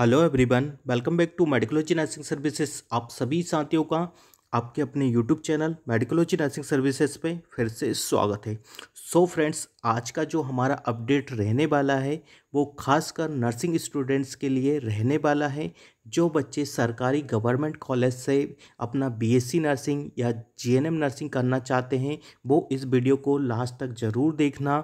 hello everyone welcome back to Medicology nursing services आप सभी साथियों का आपके अपने YouTube channel Medicology nursing services पे फिर से स्वागत है सो so फ्रेंड्स आज का जो हमारा अपडेट रहने वाला है वो खासकर नर्सिंग स्टूडेंट्स के लिए रहने वाला है जो बच्चे सरकारी गवर्नमेंट कॉलेज से अपना बीएससी नर्सिंग या जीएनएम नर्सिंग करना चाहते हैं वो इस वीडियो को लास्ट तक ज़रूर देखना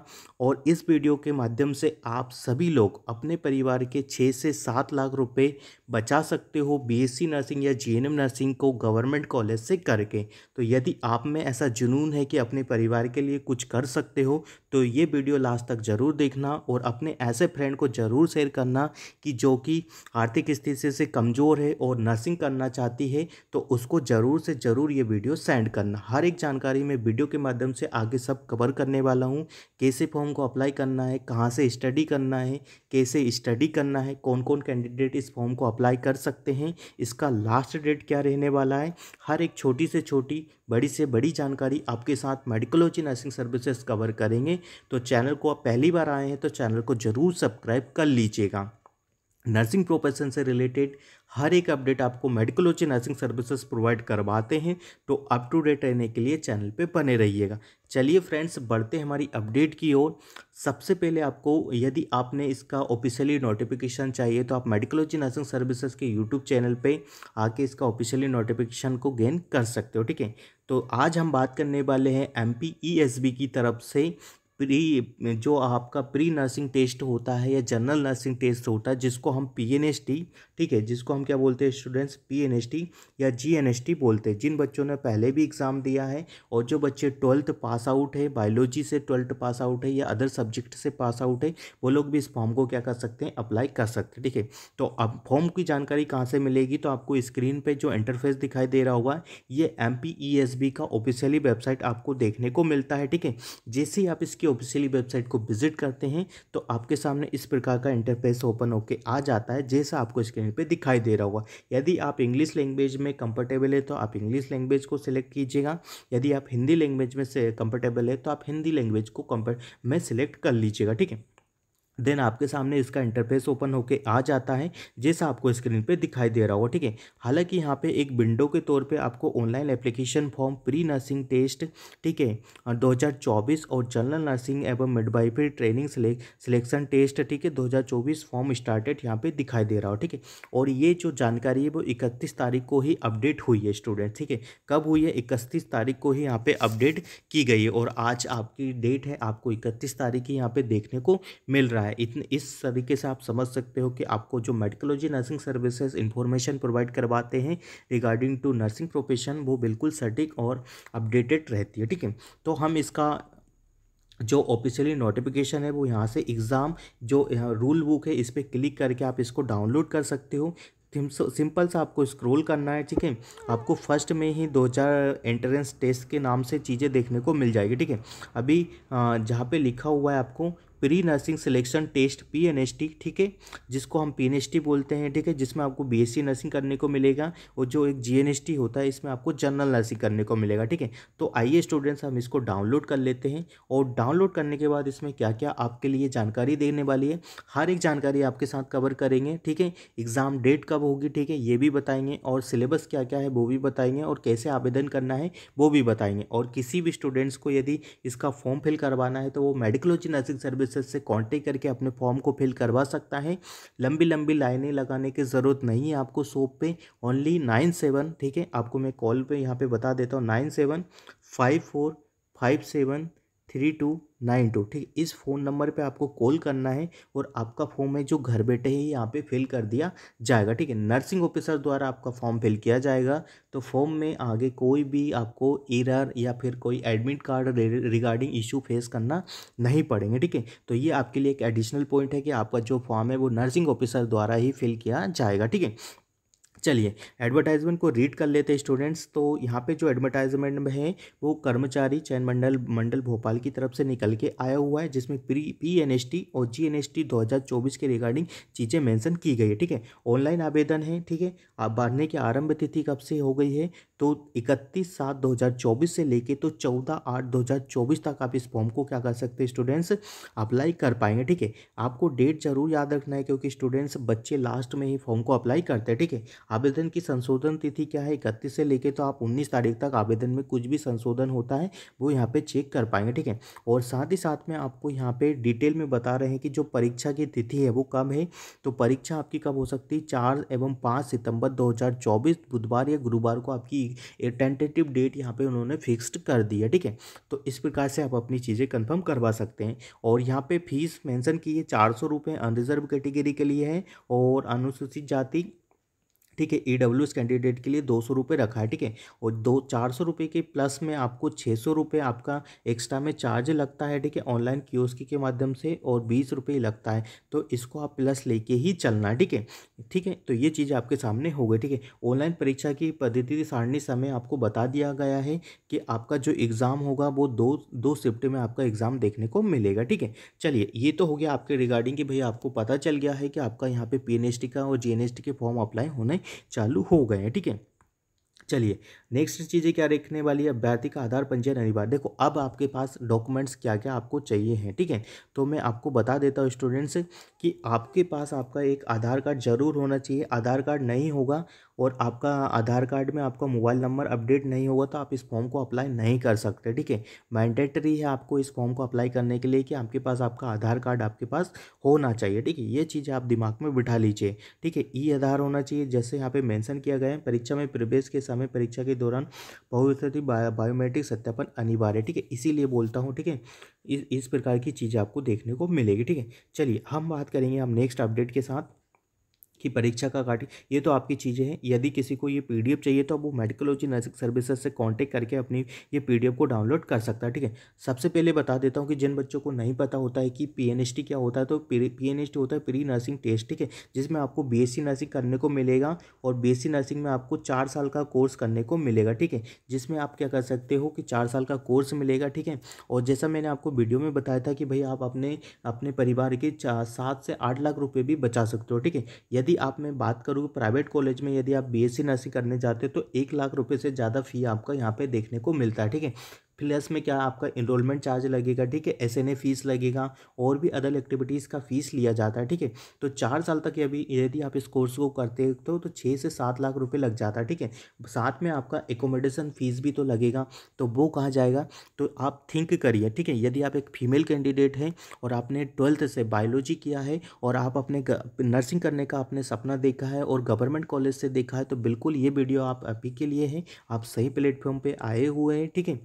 और इस वीडियो के माध्यम से आप सभी लोग अपने परिवार के छः से सात लाख रुपए बचा सकते हो बीएससी नर्सिंग या जीएनएम नर्सिंग को गवर्नमेंट कॉलेज से करके तो यदि आप में ऐसा जुनून है कि अपने परिवार के लिए कुछ कर सकते हो तो ये वीडियो लास्ट तक ज़रूर देखना और अपने ऐसे फ्रेंड को ज़रूर शेयर करना कि जो कि आर्थिक स्थिति से कमज़ोर है और नर्सिंग करना चाहती है तो उसको ज़रूर से ज़रूर ये वीडियो सेंड करना हर एक जानकारी मैं वीडियो के माध्यम से आगे सब कवर करने वाला हूँ कैसे फॉर्म को अप्लाई करना है कहाँ से स्टडी करना है कैसे स्टडी करना है कौन कौन कैंडिडेट इस फॉर्म को अप्लाई कर सकते हैं इसका लास्ट डेट क्या रहने वाला है हर एक छोटी से छोटी बड़ी से बड़ी जानकारी आपके साथ मेडिकोलॉजी नर्सिंग सर्विसेज कवर करेंगे तो चैनल को आप पहली बार आए हैं तो चैनल को ज़रूर सब्सक्राइब कर लीजिएगा नर्सिंग प्रोफेशन से रिलेटेड हर एक अपडेट आपको मेडिकोलॉजी नर्सिंग सर्विसेज प्रोवाइड करवाते हैं तो अप टू डेट रहने के लिए चैनल पे बने रहिएगा चलिए फ्रेंड्स बढ़ते हमारी अपडेट की ओर सबसे पहले आपको यदि आपने इसका ऑफिशियली नोटिफिकेशन चाहिए तो आप मेडिकोलॉजी नर्सिंग सर्विसेज के यूट्यूब चैनल पर आके इसका ऑफिशियली नोटिफिकेशन को गेन कर सकते हो ठीक है तो आज हम बात करने वाले हैं एम e की तरफ से प्री जो आपका प्री नर्सिंग टेस्ट होता है या जनरल नर्सिंग टेस्ट होता है जिसको हम पी एन एस टी ठीक है जिसको हम क्या बोलते हैं students P N S T या जी एन एस टी बोलते हैं जिन बच्चों ने पहले भी एग्ज़ाम दिया है और जो बच्चे ट्वेल्थ पास आउट है बायोलॉजी से ट्वेल्थ पास आउट है या अदर सब्जेक्ट से पास आउट है वो लोग भी इस फॉर्म को क्या कर सकते हैं अप्लाई कर सकते हैं ठीक है तो अब फॉर्म की जानकारी कहाँ से मिलेगी तो आपको स्क्रीन पर जो इंटरफेस दिखाई दे रहा होगा ये M P E S B का ऑफिशियली वेबसाइट आपको देखने को मिलता है ठीक है जैसे ही आप इसकी ऑफिशियली वेबसाइट को विजिट करते हैं तो आपके सामने इस प्रकार का इंटरफेस ओपन होकर आ जाता है जैसा आपको स्क्रीन पे दिखाई दे रहा होगा यदि आप इंग्लिश लैंग्वेज में कंफर्टेबल है तो आप इंग्लिश लैंग्वेज को सिलेक्ट कीजिएगा यदि आप हिंदी लैंग्वेज में कंफर्टेबल है तो आप हिंदी लैंग्वेज को कंफर्ट में सिलेक्ट कर लीजिएगा ठीक है देन आपके सामने इसका इंटरफेस ओपन होके आ जाता है जैसा आपको स्क्रीन पे दिखाई दे रहा होगा ठीक है हालांकि यहाँ पे एक विंडो के तौर पे आपको online application form pre nursing test ठीक है 2024 और जनरल नर्सिंग एवं मिडवाइफरी ट्रेनिंग सिलेक्शन टेस्ट ठीक है 2024 फॉर्म स्टार्टेड यहाँ पे दिखाई दे रहा हो ठीक है और ये जो जानकारी है वो इकतीस तारीख को ही अपडेट हुई है स्टूडेंट ठीक है कब हुई है इकतीस तारीख को ही यहाँ पर अपडेट की गई है और आज आपकी डेट है आपको इकतीस तारीख ही यहाँ पर देखने को मिल रहा है रहा है इतने इस तरीके से आप समझ सकते हो कि आपको जो Medicology nursing services information provide करवाते हैं रिगार्डिंग टू नर्सिंग प्रोफेशन वो बिल्कुल सटीक और अपडेटेड रहती है ठीक है तो हम इसका जो ऑफिशियली नोटिफिकेशन है वो यहाँ से एग्ज़ाम जो रूल बुक है इस पर क्लिक करके आप इसको डाउनलोड कर सकते हो सिंपल सा आपको स्क्रॉल करना है ठीक है आपको फर्स्ट में ही दो चार एंट्रेंस टेस्ट के नाम से चीज़ें देखने को मिल जाएगी ठीक है अभी जहाँ पे लिखा हुआ है आपको pre nursing selection test P N S T ठीक है जिसको हम पी एन एस टी बोलते हैं ठीक है जिसमें आपको बी एस सी नर्सिंग करने को मिलेगा और जो एक जी एन एस टी होता है इसमें आपको जनरल नर्सिंग करने को मिलेगा ठीक है तो आइए स्टूडेंट्स हम इसको डाउनलोड कर लेते हैं और डाउनलोड करने के बाद इसमें क्या क्या आपके लिए जानकारी देने वाली है हर एक जानकारी आपके साथ कवर करेंगे ठीक है एग्ज़ाम डेट कब होगी ठीक है ये भी बताएंगे और सिलेबस क्या क्या है वो भी बताएंगे और कैसे आवेदन करना है वो भी बताएंगे और किसी भी स्टूडेंट्स को यदि इसका फॉर्म फिल करवाना है तो वो मेडिकोलॉजी नर्सिंग सर्विस सर्विसेज से कांटेक्ट करके अपने फॉर्म को फिल करवा सकता है लंबी लंबी लाइनें लगाने की ज़रूरत नहीं है आपको सोप पे ओनली नाइन सेवन ठीक है आपको मैं कॉल पे यहाँ पे बता देता हूँ nine seven five four five seven three two nine two ठीक इस फ़ोन नंबर पे आपको कॉल करना है और आपका फॉर्म है जो घर बैठे ही यहाँ पे फिल कर दिया जाएगा ठीक है नर्सिंग ऑफिसर द्वारा आपका फॉर्म फिल किया जाएगा तो फॉर्म में आगे कोई भी आपको एरर या फिर कोई admit card regarding issue face करना नहीं पड़ेंगे ठीक है तो ये आपके लिए एक एडिशनल पॉइंट है कि आपका जो फॉर्म है वो नर्सिंग ऑफिसर द्वारा ही फिल किया जाएगा ठीक है चलिए एडवर्टाइजमेंट को रीड कर लेते हैं स्टूडेंट्स तो यहाँ पे जो एडवर्टाइजमेंट है वो कर्मचारी चयन मंडल मंडल भोपाल की तरफ से निकल के आया हुआ है जिसमें pre P N S T और जी एन एस टी दो हज़ार चौबीस के रिगार्डिंग चीज़ें मैंसन की गई है ठीक है ऑनलाइन आवेदन है ठीक है अब भरने की आरंभ तिथि कब से हो गई है तो 31 सात 2024 से लेके तो 14 आठ 2024 तक आप इस फॉर्म को क्या कर सकते हैं स्टूडेंट्स अप्लाई कर पाएंगे ठीक है आपको डेट जरूर याद रखना है क्योंकि स्टूडेंट्स बच्चे लास्ट में ही फॉर्म को अप्लाई करते हैं ठीक है आवेदन की संशोधन तिथि क्या है इकतीस से लेके तो आप उन्नीस तारीख तक आवेदन में कुछ भी संशोधन होता है वो यहाँ पर चेक कर पाएंगे ठीक है और साथ ही साथ में आपको यहाँ पर डिटेल में बता रहे हैं कि जो परीक्षा की तिथि है वो कब है तो परीक्षा आपकी कब हो सकती है चार एवं पाँच सितंबर 2024 बुधवार या गुरुवार को आपकी ठीक ये टेंटेटिव डेट यहाँ पे उन्होंने फिक्स्ड कर दिया ठीक है तो इस प्रकार से आप अपनी चीज़ें कंफर्म करवा सकते हैं और यहाँ पे फीस मेंशन की है चार सौ रुपये अनरिजर्व कैटेगरी के लिए है और अनुसूचित जाति ठीक है ई डब्ल्यू एस कैंडिडेट के लिए दो सौ रुपये रखा है ठीक है और दो चार सौ रुपये के प्लस में आपको छः सौ रुपये आपका एक्स्ट्रा में चार्ज लगता है ठीक है ऑनलाइन कियोस्की के माध्यम से और बीस रुपये लगता है तो इसको आप प्लस लेके ही चलना ठीक है ठीक है तो ये चीज़ आपके सामने हो गई ठीक है ऑनलाइन परीक्षा की पद्धति सारणी समय आपको बता दिया गया है कि आपका जो एग्ज़ाम होगा वो दो दो शिफ्ट में आपका एग्ज़ाम देखने को मिलेगा ठीक है चलिए ये तो हो गया आपके रिगार्डिंग कि भैया आपको पता चल गया है कि आपका यहाँ पर पी का और जी के फॉर्म अप्लाई होने चालू हो गए हैं ठीक है चलिए नेक्स्ट चीज़ें क्या देखने वाली है का आधार पंजीयन अनिवार्य देखो अब आपके पास डॉक्यूमेंट्स क्या क्या आपको चाहिए हैं ठीक है तो मैं आपको बता देता हूँ स्टूडेंट्स कि आपके पास आपका एक आधार कार्ड जरूर होना चाहिए आधार कार्ड नहीं होगा और आपका आधार कार्ड में आपका मोबाइल नंबर अपडेट नहीं होगा तो आप इस फॉर्म को अप्लाई नहीं कर सकते ठीक है मैंडेटरी है आपको इस फॉर्म को अप्लाई करने के लिए कि आपके पास आपका आधार कार्ड आपके पास होना चाहिए ठीक है ये चीज़ आप दिमाग में बिठा लीजिए ठीक है ई आधार होना चाहिए जैसे यहाँ पे मेंशन किया गया है परीक्षा में प्रवेश के समय परीक्षा के दौरान बहुत बायोमेट्रिक सत्यापन अनिवार्य ठीक है इसीलिए बोलता हूँ ठीक है इस इस प्रकार की चीज़ें आपको देखने को मिलेगी ठीक है चलिए हम बात करेंगे हम नेक्स्ट अपडेट के साथ कि परीक्षा का काटी ये तो आपकी चीज़ें हैं यदि किसी को ये पी चाहिए तो वो मेडिकोलॉजी नर्सिंग सर्विसेज से कॉन्टेक्ट करके अपनी ये पी को डाउनलोड कर सकता है ठीक है सबसे पहले बता देता हूँ कि जिन बच्चों को नहीं पता होता है कि पी क्या होता है तो पी होता है प्री नर्सिंग टेस्ट ठीक है जिसमें आपको बी नर्सिंग करने को मिलेगा और बी नर्सिंग में आपको चार साल का कोर्स करने को मिलेगा ठीक है जिसमें आप क्या कर सकते हो कि चार साल का कोर्स मिलेगा ठीक है और जैसा मैंने आपको वीडियो में बताया था कि भाई आप अपने अपने परिवार के सात से आठ लाख रुपये भी बचा सकते हो ठीक है यदि यदि आप मैं बात करूँ प्राइवेट कॉलेज में यदि आप बीएससी नर्सिंग करने जाते हो तो एक लाख रुपये से ज़्यादा फ़ी आपका यहाँ पे देखने को मिलता है ठीक है प्लस में क्या आपका इनरोलमेंट चार्ज लगेगा ठीक है एस फीस लगेगा और भी अदर एक्टिविटीज़ का फीस लिया जाता है ठीक है तो चार साल तक अभी यदि आप इस कोर्स को करते हो तो छः से सात लाख रुपये लग जाता है ठीक है साथ में आपका एकोमोडेशन फीस भी तो लगेगा तो वो कहा जाएगा तो आप थिंक करिए ठीक है यदि आप एक फीमेल कैंडिडेट हैं और आपने ट्वेल्थ से बायोलॉजी किया है और आप अपने नर्सिंग करने का आपने सपना देखा है और गवर्नमेंट कॉलेज से देखा है तो बिल्कुल ये वीडियो आप अभी के लिए हैं आप सही प्लेटफॉर्म पर आए हुए हैं ठीक है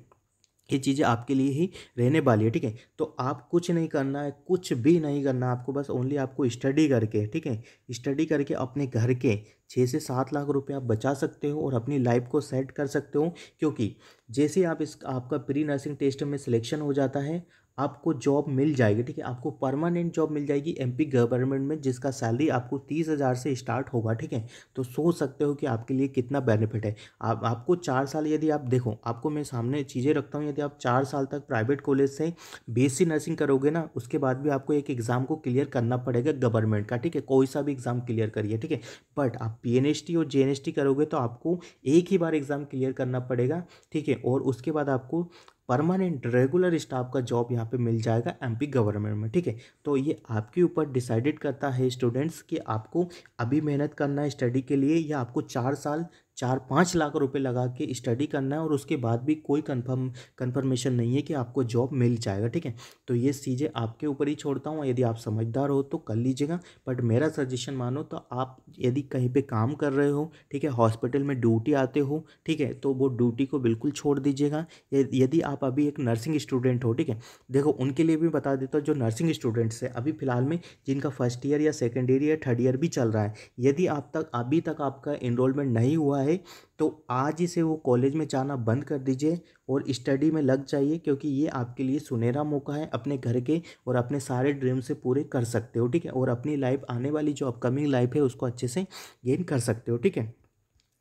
ये चीज़ें आपके लिए ही रहने वाली है ठीक है तो आप कुछ नहीं करना है कुछ भी नहीं करना आपको बस ओनली आपको स्टडी करके ठीक है स्टडी करके अपने घर के छः से सात लाख रुपए आप बचा सकते हो और अपनी लाइफ को सेट कर सकते हो क्योंकि जैसे आप इस आपका प्री नर्सिंग टेस्ट में सिलेक्शन हो जाता है आपको जॉब मिल जाएगी ठीक है आपको परमानेंट जॉब मिल जाएगी एमपी गवर्नमेंट में जिसका सैलरी आपको तीस हज़ार से स्टार्ट होगा ठीक है तो सोच सकते हो कि आपके लिए कितना बेनिफिट है आप आपको चार साल यदि आप देखो आपको मैं सामने चीज़ें रखता हूँ यदि आप चार साल तक प्राइवेट कॉलेज से बीएससी नर्सिंग करोगे ना उसके बाद भी आपको एक एग्ज़ाम को क्लियर करना पड़ेगा गवर्नमेंट का ठीक है कोई सा भी एग्ज़ाम क्लियर करिए ठीक है बट आप एस पी और जे करोगे तो आपको एक ही बार एग्ज़ाम क्लियर करना पड़ेगा ठीक है और उसके बाद आपको परमानेंट रेगुलर स्टाफ का जॉब यहाँ पे मिल जाएगा एमपी गवर्नमेंट में ठीक है तो ये आपके ऊपर डिसाइडेड करता है स्टूडेंट्स कि आपको अभी मेहनत करना है स्टडी के लिए या आपको चार साल चार पाँच लाख रुपए लगा के स्टडी करना है और उसके बाद भी कोई कन्फर्म कन्फर्मेशन नहीं है कि आपको जॉब मिल जाएगा ठीक है तो ये चीज़ें आपके ऊपर ही छोड़ता हूँ यदि आप समझदार हो तो कर लीजिएगा बट मेरा सजेशन मानो तो आप यदि कहीं पर काम कर रहे हो ठीक है हॉस्पिटल में ड्यूटी आते हो ठीक है तो वो ड्यूटी को बिल्कुल छोड़ दीजिएगा यदि आप अभी एक नर्सिंग स्टूडेंट हो ठीक है देखो उनके लिए भी बता देता हूँ जो नर्सिंग स्टूडेंट्स हैं अभी फ़िलहाल में जिनका फर्स्ट ईयर या सेकेंड ईयर या थर्ड ईयर भी चल रहा है यदि आप तक अभी तक आपका इनरोलमेंट नहीं हुआ है है तो आज ही से वो कॉलेज में जाना बंद कर दीजिए और स्टडी में लग जाइए क्योंकि ये आपके लिए सुनहरा मौका है अपने घर के और अपने सारे ड्रीम से पूरे कर सकते हो ठीक है और अपनी लाइफ आने वाली जो अपकमिंग लाइफ है उसको अच्छे से गेन कर सकते हो ठीक है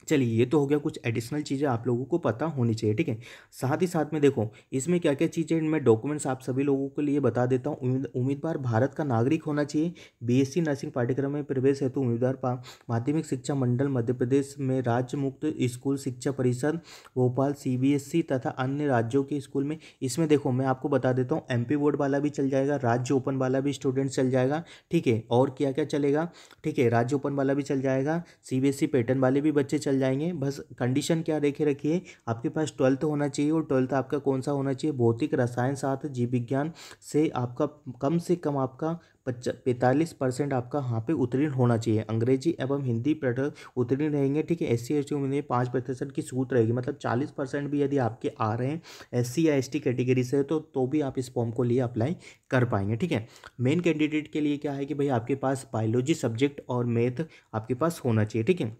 चलिए ये तो हो गया कुछ एडिशनल चीज़ें आप लोगों को पता होनी चाहिए ठीक है साथ ही साथ में देखो इसमें क्या क्या चीज़ें मैं डॉक्यूमेंट्स आप सभी लोगों के लिए बता देता हूँ उम्मीदवार भारत का नागरिक होना चाहिए बीएससी नर्सिंग पाठ्यक्रम में प्रवेश हेतु उम्मीदवार माध्यमिक शिक्षा मंडल मध्य प्रदेश में राज्य मुक्त स्कूल शिक्षा परिषद भोपाल सी e तथा अन्य राज्यों के स्कूल में इसमें देखो मैं आपको बता देता हूँ एम बोर्ड वाला भी चल जाएगा राज्य ओपन वाला भी स्टूडेंट चल जाएगा ठीक है और क्या क्या चलेगा ठीक है राज्य ओपन वाला भी चल जाएगा सी पैटर्न e वाले भी बच्चे चल निकल जाएंगे बस कंडीशन क्या देखे रखिए आपके पास ट्वेल्थ होना चाहिए और ट्वेल्थ आपका कौन सा होना चाहिए भौतिक रसायन साथ जीव विज्ञान से आपका कम से कम आपका पैंतालीस परसेंट आपका यहाँ पे उत्तीर्ण होना चाहिए अंग्रेजी एवं हिंदी प्रकट उत्तीर्ण रहेंगे ठीक है एस सी एस टी में पाँच प्रतिशत की छूट रहेगी मतलब चालीस परसेंट भी यदि आपके आ रहे हैं एस सी या एस टी कैटेगरी से तो तो भी आप इस फॉर्म को लिए अप्लाई कर पाएंगे ठीक है मेन कैंडिडेट के लिए क्या है कि भाई आपके पास बायोलॉजी सब्जेक्ट और मैथ आपके पास होना चाहिए ठीक है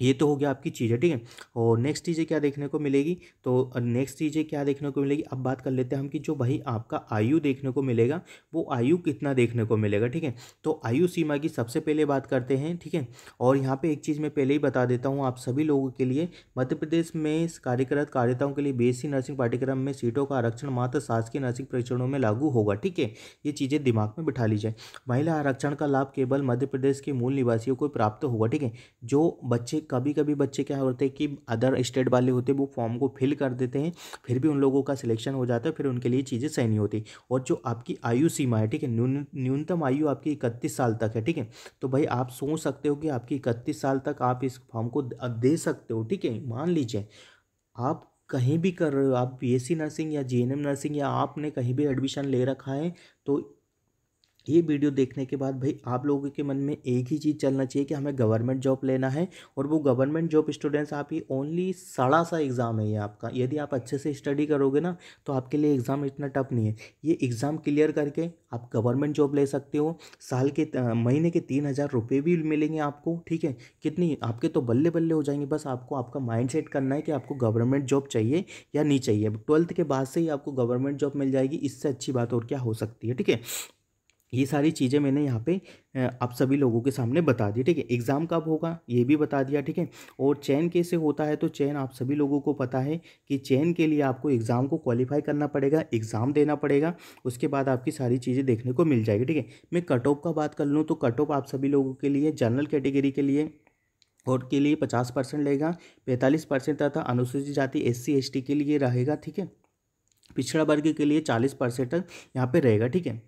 ये तो हो गया आपकी चीज़ें ठीक है और नेक्स्ट चीज़ें क्या देखने को मिलेगी तो नेक्स्ट चीज़ें क्या देखने को मिलेगी अब बात कर लेते हैं हम कि जो भाई आपका आयु देखने को मिलेगा वो आयु कितना देखने को मिलेगा ठीक है तो आयु सीमा की सबसे पहले बात करते हैं ठीक है और यहाँ पर एक चीज़ मैं पहले ही बता देता हूँ आप सभी लोगों के लिए मध्य प्रदेश में कार्यरत कार्यताओं के लिए बी नर्सिंग पाठ्यक्रम में सीटों का आरक्षण मात्र शासकीय नर्सिंग परीक्षणों में लागू होगा ठीक है ये चीज़ें दिमाग में बिठा ली जाए महिला आरक्षण का लाभ केवल मध्य प्रदेश के मूल निवासियों को प्राप्त होगा ठीक है जो बच्चे कभी कभी बच्चे क्या होते हैं कि अदर स्टेट वाले होते हैं वो फॉर्म को फिल कर देते हैं फिर भी उन लोगों का सिलेक्शन हो जाता है फिर उनके लिए चीज़ें सही नहीं होती और जो आपकी आयु सीमा है ठीक है न्यूनतम आयु आपकी इकतीस साल तक है ठीक है तो भाई आप सोच सकते हो कि आपकी इकतीस साल तक आप इस फॉर्म को दे सकते हो ठीक है मान लीजिए आप कहीं भी कर रहे हो आप बीएससी नर्सिंग या जीएनएम नर्सिंग या आपने कहीं भी एडमिशन ले रखा है तो ये वीडियो देखने के बाद भाई आप लोगों के मन में एक ही चीज़ चलना चाहिए कि हमें गवर्नमेंट जॉब लेना है और वो गवर्नमेंट जॉब स्टूडेंट्स आप ही ओनली सड़ा सा एग्ज़ाम है ये आपका यदि आप अच्छे से स्टडी करोगे ना तो आपके लिए एग्ज़ाम इतना टफ नहीं है ये एग्ज़ाम क्लियर करके आप गवर्नमेंट जॉब ले सकते हो साल के महीने के तीन हज़ार रुपये भी मिलेंगे आपको ठीक है कितनी आपके तो बल्ले बल्ले हो जाएंगे बस आपको आपका माइंड सेट करना है कि आपको गवर्नमेंट जॉब चाहिए या नहीं चाहिए ट्वेल्थ के बाद से ही आपको गवर्नमेंट जॉब मिल जाएगी इससे अच्छी बात और क्या हो सकती है ठीक है ये सारी चीज़ें मैंने यहाँ पे आप सभी लोगों के सामने बता दी ठीक है एग्ज़ाम कब होगा ये भी बता दिया ठीक है और चयन कैसे होता है तो चयन आप सभी लोगों को पता है कि चयन के लिए आपको एग्ज़ाम को क्वालिफाई करना पड़ेगा एग्ज़ाम देना पड़ेगा उसके बाद आपकी सारी चीज़ें देखने को मिल जाएगी ठीक है मैं कट ऑफ का बात कर लूँ तो कट ऑफ आप सभी लोगों के लिए जनरल कैटेगरी के लिए और के लिए पचास परसेंट रहेगा पैंतालीस परसेंट तथा अनुसूचित जाति एस सी के लिए रहेगा ठीक है पिछड़ा वर्ग के लिए चालीस परसेंट तक यहाँ पर रहेगा ठीक है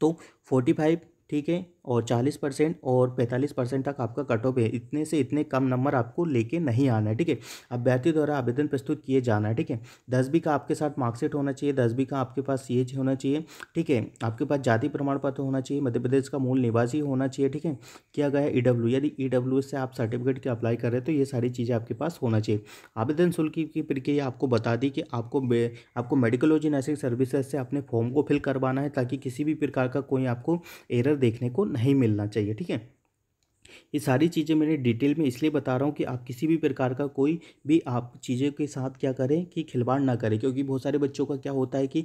तो फोर्टी फाइव ठीक है और 40 परसेंट और 45 परसेंट तक आपका कट ऑफ है इतने से इतने कम नंबर आपको लेके नहीं आना है ठीक है अभ्यर्थी द्वारा आवेदन प्रस्तुत किए जाना है ठीक है दस बी का आपके साथ मार्कशीट होना चाहिए दस बी का आपके पास सी होना चाहिए ठीक है आपके पास जाति प्रमाण पत्र होना चाहिए मध्य प्रदेश का मूल निवासी होना चाहिए ठीक है किया गया ई डब्ल्यू यदि ई डब्ल्यू से आप सर्टिफिकेट के अप्लाई कर रहे हैं तो ये सारी चीज़ें आपके पास होना चाहिए आवेदन शुल्क की प्रक्रिया आपको बता दी कि आपको आपको मेडिकोलॉजी नर्सिंग सर्विसेज से अपने फॉर्म को फिल करवाना है ताकि किसी भी प्रकार का कोई आपको एरर देखने को नहीं मिलना चाहिए ठीक है ये सारी चीज़ें मैंने डिटेल में इसलिए बता रहा हूँ कि आप किसी भी प्रकार का कोई भी आप चीज़ों के साथ क्या करें कि खिलवाड़ ना करें क्योंकि बहुत सारे बच्चों का क्या होता है कि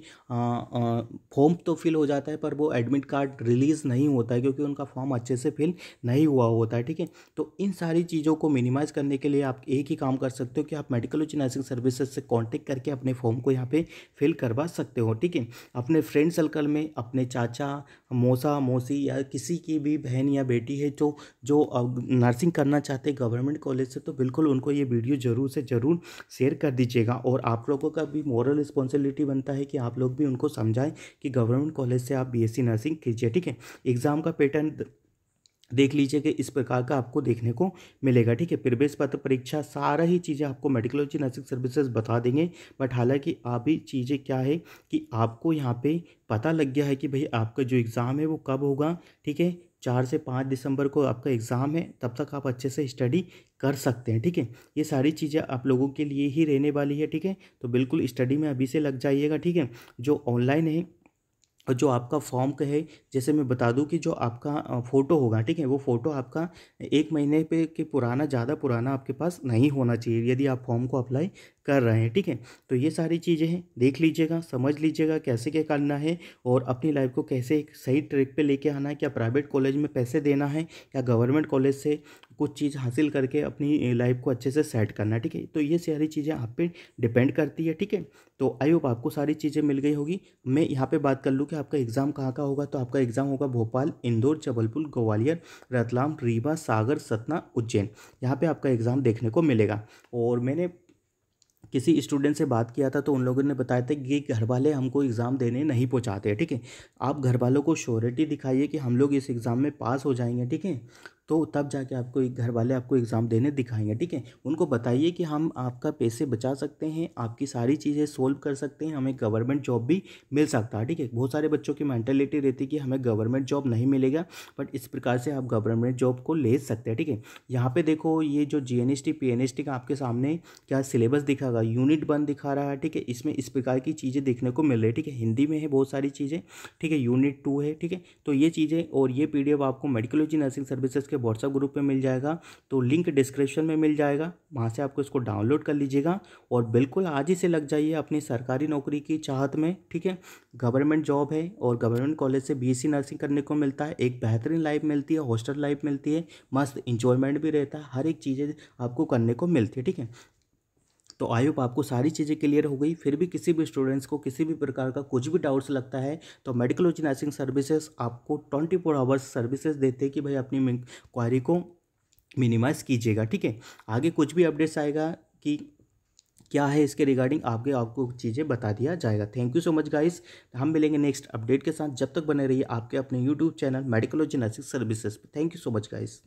फॉर्म तो फिल हो जाता है पर वो एडमिट कार्ड रिलीज़ नहीं होता है क्योंकि उनका फॉर्म अच्छे से फिल नहीं हुआ होता है ठीक है तो इन सारी चीज़ों को मिनिमाइज़ करने के लिए आप एक ही काम कर सकते हो कि आप मेडिकल उच्च नर्सिंग सर्विसेज से कॉन्टेक्ट करके अपने फॉर्म को यहाँ पर फिल करवा सकते हो ठीक है अपने फ्रेंड सर्कल में अपने चाचा मौसा मौसी या किसी की भी बहन या बेटी है जो जो जो नर्सिंग करना चाहते हैं गवर्नमेंट कॉलेज से तो बिल्कुल उनको ये वीडियो ज़रूर से ज़रूर शेयर कर दीजिएगा और आप लोगों का भी मॉरल रिस्पॉन्सिबिलिटी बनता है कि आप लोग भी उनको समझाएं कि गवर्नमेंट कॉलेज से आप बीएससी नर्सिंग कीजिए ठीक है एग्ज़ाम का पैटर्न देख लीजिए कि इस प्रकार का आपको देखने को मिलेगा ठीक है प्रवेश पत्र परीक्षा सारा ही चीज़ें आपको मेडिकोलॉजी नर्सिंग सर्विसेज बता देंगे बट हालांकि अभी चीज़ें क्या है कि आपको यहाँ पे पता लग गया है कि भाई आपका जो एग्ज़ाम है वो कब होगा ठीक है चार से पाँच दिसंबर को आपका एग्ज़ाम है तब तक आप अच्छे से स्टडी कर सकते हैं ठीक है ये सारी चीज़ें आप लोगों के लिए ही रहने वाली है ठीक है तो बिल्कुल स्टडी में अभी से लग जाइएगा ठीक है जो ऑनलाइन है और जो आपका फॉर्म का है जैसे मैं बता दूं कि जो आपका फ़ोटो होगा ठीक है वो फ़ोटो आपका एक महीने पे के पुराना ज़्यादा पुराना आपके पास नहीं होना चाहिए यदि आप फॉर्म को अप्लाई कर रहे हैं ठीक है तो ये सारी चीज़ें हैं देख लीजिएगा समझ लीजिएगा कैसे क्या करना है और अपनी लाइफ को कैसे एक सही ट्रैक पे लेके आना है क्या प्राइवेट कॉलेज में पैसे देना है या गवर्नमेंट कॉलेज से कुछ चीज़ हासिल करके अपनी लाइफ को अच्छे से सेट करना है ठीक है तो ये सारी चीज़ें आप पे डिपेंड करती है ठीक है तो आई होप आपको सारी चीज़ें मिल गई होगी मैं यहाँ पे बात कर लूँ कि आपका एग्ज़ाम कहाँ का होगा तो आपका एग्ज़ाम होगा भोपाल इंदौर जबलपुर ग्वालियर रतलाम रीवा सागर सतना उज्जैन यहाँ पर आपका एग्ज़ाम देखने को मिलेगा और मैंने किसी स्टूडेंट से बात किया था तो उन लोगों ने बताया था कि घर वाले हमको एग्ज़ाम देने नहीं पहुँचाते ठीक है आप घर वालों को श्योरिटी दिखाइए कि हम लोग इस एग्ज़ाम में पास हो जाएंगे ठीक है तो तब जाके आपको एक घर वाले आपको एग्ज़ाम देने दिखाएंगे ठीक है उनको बताइए कि हम आपका पैसे बचा सकते हैं आपकी सारी चीज़ें सोल्व कर सकते हैं हमें गवर्नमेंट जॉब भी मिल सकता है ठीक है बहुत सारे बच्चों की मैंटेलिटी रहती है कि हमें गवर्नमेंट जॉब नहीं मिलेगा बट इस प्रकार से आप गवर्नमेंट जॉब को ले सकते हैं ठीक है यहाँ पर देखो ये जो G N S T P N S T का आपके सामने क्या सिलेबस दिखा यूनिट वन दिखा रहा है ठीक है इसमें इस प्रकार की चीज़ें देखने को मिल रही है ठीक है हिंदी में है बहुत सारी चीज़ें ठीक है यूनिट टू है ठीक है तो ये चीज़ें और ये पी आपको मेडिकोलॉजी नर्सिंग सर्विसेज इसके व्हाट्सएप ग्रुप में मिल जाएगा तो लिंक डिस्क्रिप्शन में मिल जाएगा वहाँ से आपको इसको डाउनलोड कर लीजिएगा और बिल्कुल आज ही से लग जाइए अपनी सरकारी नौकरी की चाहत में ठीक है गवर्नमेंट जॉब है और गवर्नमेंट कॉलेज से बी नर्सिंग e करने को मिलता है एक बेहतरीन लाइफ मिलती है हॉस्टल लाइफ मिलती है मस्त इंजॉयमेंट भी रहता है हर एक चीज़ें आपको करने को मिलती है ठीक है तो आई होप आपको सारी चीज़ें क्लियर हो गई फिर भी किसी भी स्टूडेंट्स को किसी भी प्रकार का कुछ भी डाउट्स लगता है तो मेडिकोलॉजी नर्सिंग सर्विसेज आपको ट्वेंटी फोर आवर्स सर्विसेज देते हैं कि भाई अपनी क्वारी को मिनिमाइज़ कीजिएगा ठीक है आगे कुछ भी अपडेट्स आएगा कि क्या है इसके रिगार्डिंग आपके आपको चीज़ें बता दिया जाएगा thank you so much guys हम मिलेंगे नेक्स्ट अपडेट के साथ जब तक बने रहिए आपके अपने YouTube channel Medicology nursing services पर thank you so much guys